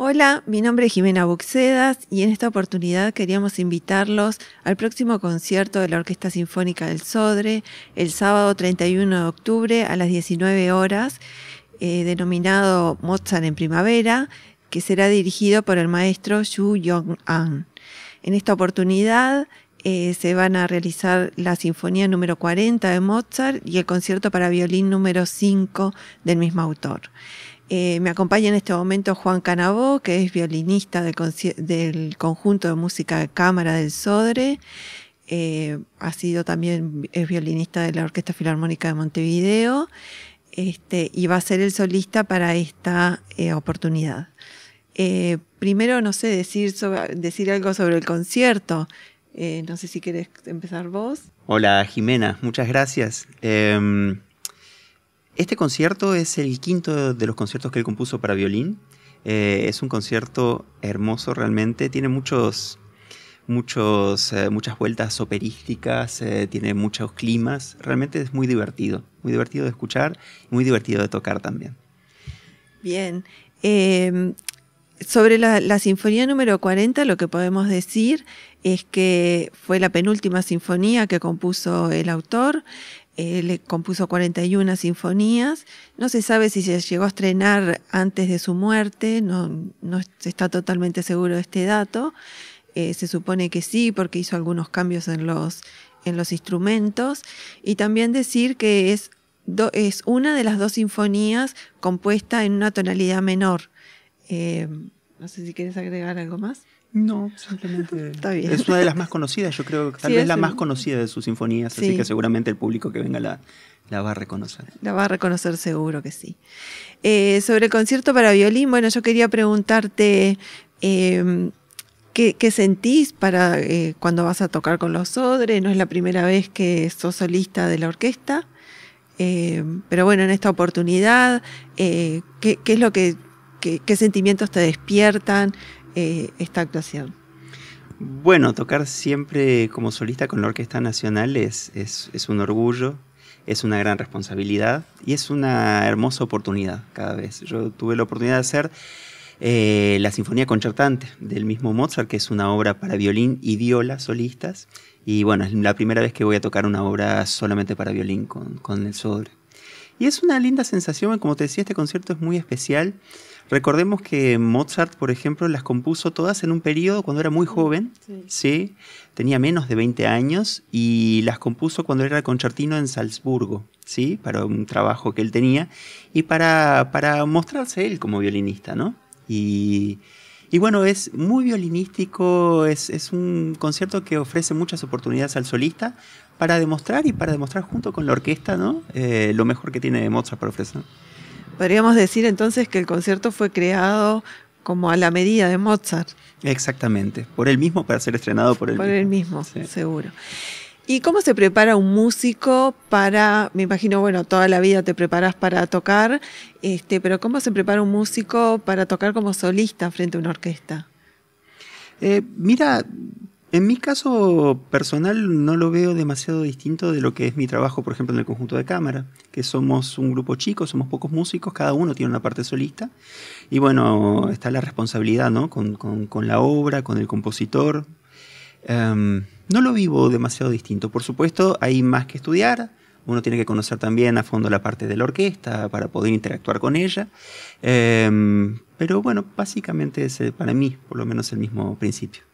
Hola, mi nombre es Jimena Buxedas y en esta oportunidad queríamos invitarlos al próximo concierto de la Orquesta Sinfónica del Sodre el sábado 31 de octubre a las 19 horas, eh, denominado Mozart en Primavera, que será dirigido por el maestro Yu Yong-an. En esta oportunidad eh, se van a realizar la Sinfonía número 40 de Mozart y el concierto para violín número 5 del mismo autor. Eh, me acompaña en este momento Juan Canabó, que es violinista del, conjunto de música de cámara del Sodre. Eh, ha sido también es violinista de la Orquesta Filarmónica de Montevideo este, y va a ser el solista para esta eh, oportunidad. primero, no sé, decir, decir algo sobre el concierto. no sé si quieres empezar vos. Hola Jimena, muchas gracias. Em, este concierto es el quinto de los conciertos que él compuso para violín. Eh, es un concierto hermoso realmente, tiene muchos, muchos, eh, muchas vueltas operísticas, eh, tiene muchos climas, realmente es muy divertido, muy divertido de escuchar, y muy divertido de tocar también. Bien, em, sobre la, la, sinfonía número 40 lo que podemos decir es que fue la penúltima sinfonía que compuso el autor. Él eh, compuso 41 sinfonías. No se sabe si se llegó a estrenar antes de su muerte, no, se está totalmente seguro de este dato. Eh, se supone que sí, porque hizo algunos cambios en los, instrumentos. Y también decir que es, es una de las dos sinfonías compuesta en una tonalidad menor. Eh, no sé si quieres agregar algo más. No, simplemente es una de las más conocidas, yo creo que tal vez la más conocida de sus sinfonías, así que seguramente el público que venga la, va a reconocer. La va a reconocer seguro que sí. Eh, sobre el concierto para violín, bueno, yo quería preguntarte em, ¿qué, sentís para eh, cuando vas a tocar con los Odres? No es la primera vez que sos solista de la orquesta, em, pero bueno, en esta oportunidad, eh, ¿qué, es lo que qué, sentimientos te despiertan, eh, esta actuación? Bueno, tocar siempre como solista con la Orquesta Nacional es, es, un orgullo, es una gran responsabilidad y es una hermosa oportunidad cada vez. Yo tuve la oportunidad de hacer eh, la Sinfonía Concertante del mismo Mozart, que es una obra para violín y viola solistas. Y bueno, es la primera vez que voy a tocar una obra solamente para violín con, con el sobre. Y es una linda sensación, como te decía, este concierto es muy especial Recordemos que Mozart, por ejemplo, las compuso todas en un periodo cuando era muy mm, joven, sí. tenía menos de 20 años y las compuso cuando era concertino en Salzburgo, ¿sí? para un trabajo que él tenía y para, mostrarse él como violinista. ¿no? Y, bueno, es muy violinístico, es, un concierto que ofrece muchas oportunidades al solista para demostrar y para demostrar junto con la orquesta ¿no? Eh, lo mejor que tiene Mozart para ofrecer. Podríamos decir entonces que el concierto fue creado como a la medida de Mozart. Exactamente, por él mismo para ser estrenado por él mismo. Por él mismo, seguro. ¿Y cómo se prepara un músico para, me imagino, bueno, toda la vida te preparas para tocar, este, pero cómo se prepara un músico para tocar como solista frente a una orquesta? Eh, mira, en mi caso personal no lo veo demasiado distinto de lo que es mi trabajo, por ejemplo, en el conjunto de cámara, que somos un grupo chico, somos pocos músicos, cada uno tiene una parte solista, y bueno, está la responsabilidad, ¿no? Con, la obra, con el compositor. Em, no lo vivo demasiado distinto, por supuesto, hay más que estudiar, uno tiene que conocer también a fondo la parte de la orquesta para poder interactuar con ella, em, pero bueno, básicamente es para mí, por lo menos, el mismo principio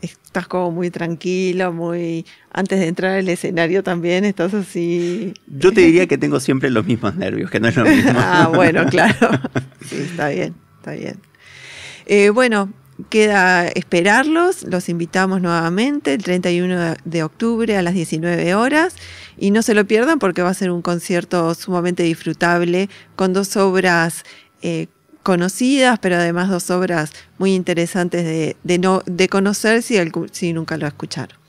estás como muy tranquilo, muy... Antes de entrar al escenario también estás así... Yo te diría que tengo siempre los mismos nervios, que no es lo mismo. ah, bueno, claro. Sí, está bien, está bien. Eh, bueno, queda esperarlos, los invitamos nuevamente el 31 de octubre a las 19 horas y no se lo pierdan porque va a ser un concierto sumamente disfrutable con dos obras eh, conocidas, pero además dos obras muy interesantes de, de no, de conocer si, si nunca lo escucharon.